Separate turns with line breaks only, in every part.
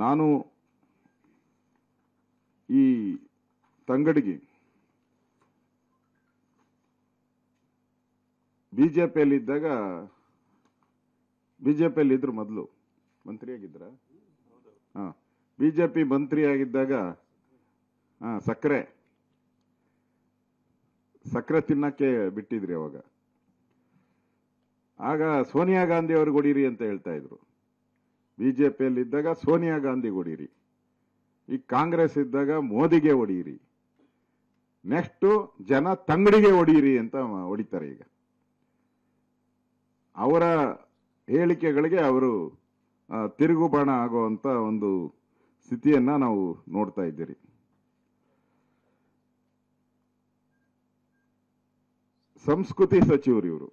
ನಾನು ಈ ತಂಗಡಿಗೆ ಬಿ ಜೆ ಪಿಯಲ್ಲಿ ಇದ್ದಾಗ ಬಿ ಜೆ ಇದ್ರು ಮೊದಲು ಮಂತ್ರಿಯಾಗಿದ್ರ ಹಾಂ ಬಿ ಜೆ ಪಿ ಮಂತ್ರಿಯಾಗಿದ್ದಾಗ ಹಾಂ ಸಕ್ಕರೆ ಸಕ್ಕರೆ ತಿನ್ನಕ್ಕೆ ಬಿಟ್ಟಿದ್ರಿ ಅವಾಗ ಆಗ ಸೋನಿಯಾ ಗಾಂಧಿ ಅವ್ರಿಗೆ ಹೊಡೀರಿ ಅಂತ ಹೇಳ್ತಾ ಇದ್ರು ಇದ್ದಾಗ ಸೋನಿಯಾ ಗಾಂಧಿ ಹೊಡೀರಿ ಈ ಕಾಂಗ್ರೆಸ್ ಇದ್ದಾಗ ಮೋದಿಗೆ ಹೊಡೀರಿ ನೆಕ್ಸ್ಟು ಜನ ತಂಗಡಿಗೆ ಹೊಡೀರಿ ಅಂತ ಹೊಡಿತಾರೆ ಈಗ ಅವರ ಹೇಳಿಕೆಗಳಿಗೆ ಅವರು ತಿರುಗುಬಾಣ ಆಗುವಂತ ಒಂದು ಸ್ಥಿತಿಯನ್ನ ನಾವು ನೋಡ್ತಾ ಇದ್ದೀರಿ ಸಂಸ್ಕೃತಿ ಸಚಿವರು ಇವರು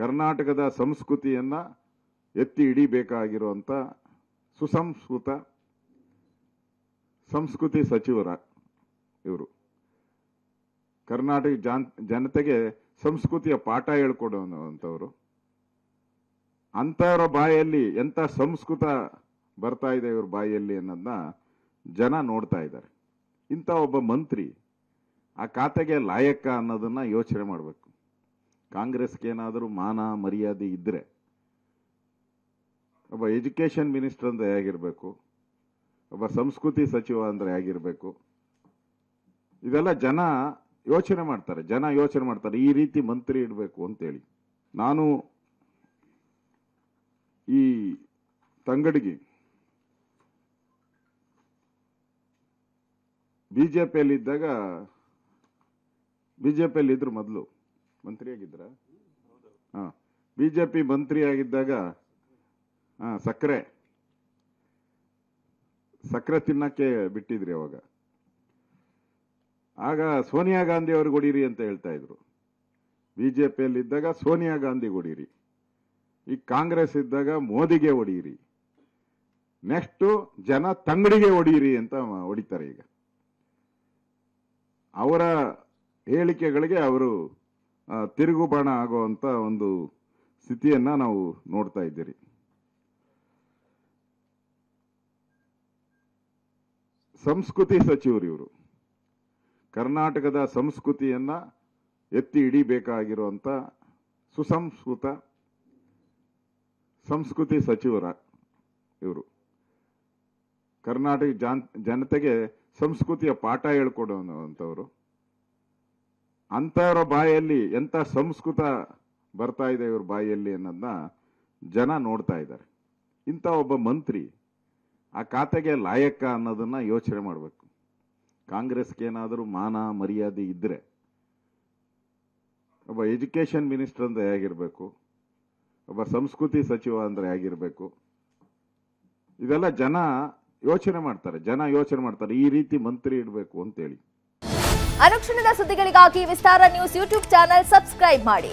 ಕರ್ನಾಟಕದ ಸಂಸ್ಕೃತಿಯನ್ನ ಎತ್ತಿ ಹಿಡಿಬೇಕಾಗಿರುವಂಥ ಸುಸಂಸ್ಕೃತ ಸಂಸ್ಕೃತಿ ಸಚಿವರ ಇವರು ಕರ್ನಾಟಕ ಜನತೆಗೆ ಸಂಸ್ಕೃತಿಯ ಪಾಠ ಹೇಳ್ಕೊಡುವಂಥವ್ರು ಅಂಥವರ ಬಾಯಲ್ಲಿ ಎಂಥ ಸಂಸ್ಕೃತ ಬರ್ತಾ ಇದೆ ಇವ್ರ ಬಾಯಲ್ಲಿ ಅನ್ನೋದನ್ನ ಜನ ನೋಡ್ತಾ ಇದ್ದಾರೆ ಇಂಥ ಒಬ್ಬ ಮಂತ್ರಿ ಆ ಖಾತೆಗೆ ಲಾಯಕ್ಕ ಅನ್ನೋದನ್ನ ಯೋಚನೆ ಮಾಡಬೇಕು ಕಾಂಗ್ರೆಸ್ಗೆ ಏನಾದರೂ ಮಾನ ಮರ್ಯಾದೆ ಇದ್ರೆ ಒಬ್ಬ ಎಜುಕೇಷನ್ ಮಿನಿಸ್ಟರ್ ಅಂದ್ರೆ ಹೇಗಿರಬೇಕು ಒಬ್ಬ ಸಂಸ್ಕೃತಿ ಸಚಿವ ಅಂದ್ರೆ ಹೇಗಿರಬೇಕು ಇದೆಲ್ಲ ಜನ ಯೋಚನೆ ಮಾಡ್ತಾರೆ ಜನ ಯೋಚನೆ ಮಾಡ್ತಾರೆ ಈ ರೀತಿ ಮಂತ್ರಿ ಇಡಬೇಕು ಅಂತೇಳಿ ನಾನು ಈ ತಂಗಡಿಗೆ ಬಿ ಜೆ ಪಿಯಲ್ಲಿದ್ದಾಗ ಬಿ ಮೊದಲು ಮಂತ್ರಿಯಾಗಿದ್ರ ಹಾಂ ಬಿ ಜೆ ಮಂತ್ರಿಯಾಗಿದ್ದಾಗ ಹಾಂ ಸಕ್ಕರೆ ಸಕ್ಕರೆ ತಿನ್ನಕ್ಕೆ ಬಿಟ್ಟಿದ್ರಿ ಅವಾಗ ಆಗ ಸೋನಿಯಾ ಗಾಂಧಿ ಅವ್ರಿಗೆ ಹೊಡೀರಿ ಅಂತ ಹೇಳ್ತಾ ಇದ್ರು ಬಿಜೆಪಿಯಲ್ಲಿ ಇದ್ದಾಗ ಸೋನಿಯಾ ಗಾಂಧಿ ಹೊಡೀರಿ ಈ ಕಾಂಗ್ರೆಸ್ ಇದ್ದಾಗ ಮೋದಿಗೆ ಹೊಡೀರಿ ನೆಕ್ಸ್ಟ್ ಜನ ತಂಗಡಿಗೆ ಹೊಡೀರಿ ಅಂತ ಹೊಡಿತಾರೆ ಈಗ ಅವರ ಹೇಳಿಕೆಗಳಿಗೆ ಅವರು ತಿರುಗುಬಾಣ ಆಗುವಂತ ಒಂದು ಸ್ಥಿತಿಯನ್ನ ನಾವು ನೋಡ್ತಾ ಇದ್ದೀರಿ ಸಂಸ್ಕೃತಿ ಸಚಿವರು ಇವರು ಕರ್ನಾಟಕದ ಸಂಸ್ಕೃತಿಯನ್ನ ಎತ್ತಿ ಹಿಡಿಬೇಕಾಗಿರುವಂಥ ಸುಸಂಸ್ಕೃತ ಸಂಸ್ಕೃತಿ ಸಚಿವರ ಇವರು ಕರ್ನಾಟಕ ಜನತೆಗೆ ಸಂಸ್ಕೃತಿಯ ಪಾಠ ಹೇಳ್ಕೊಡುವಂತವರು ಅಂಥವರ ಬಾಯಲ್ಲಿ ಎಂಥ ಸಂಸ್ಕೃತ ಬರ್ತಾ ಇದೆ ಇವ್ರ ಬಾಯಲ್ಲಿ ಅನ್ನೋದನ್ನ ಜನ ನೋಡ್ತಾ ಇದ್ದಾರೆ ಇಂಥ ಒಬ್ಬ ಮಂತ್ರಿ ಆ ಖಾತೆಗೆ ಲಾಯಕ ಅನ್ನೋದನ್ನು ಯೋಚನೆ ಮಾಡಬೇಕು ಕಾಂಗ್ರೆಸ್ಗೆ ಏನಾದರೂ ಮಾನ ಮರ್ಯಾದೆ ಇದ್ದರೆ ಒಬ್ಬ ಎಜುಕೇಷನ್ ಮಿನಿಸ್ಟರ್ ಅಂದರೆ ಹೇಗಿರಬೇಕು ಒಬ್ಬ ಸಂಸ್ಕೃತಿ ಸಚಿವ ಅಂದರೆ ಹೇಗಿರಬೇಕು ಇದೆಲ್ಲ ಜನ ಯೋಚನೆ ಮಾಡ್ತಾರೆ ಜನ ಯೋಚನೆ ಮಾಡ್ತಾರೆ ಈ ರೀತಿ ಮಂತ್ರಿ ಇಡಬೇಕು ಅಂತೇಳಿ ಅನುಕ್ಷಣದ ಸುದ್ದಿಗಳಿಗಾಗಿ Vistara news YouTube channel subscribe ಮಾಡಿ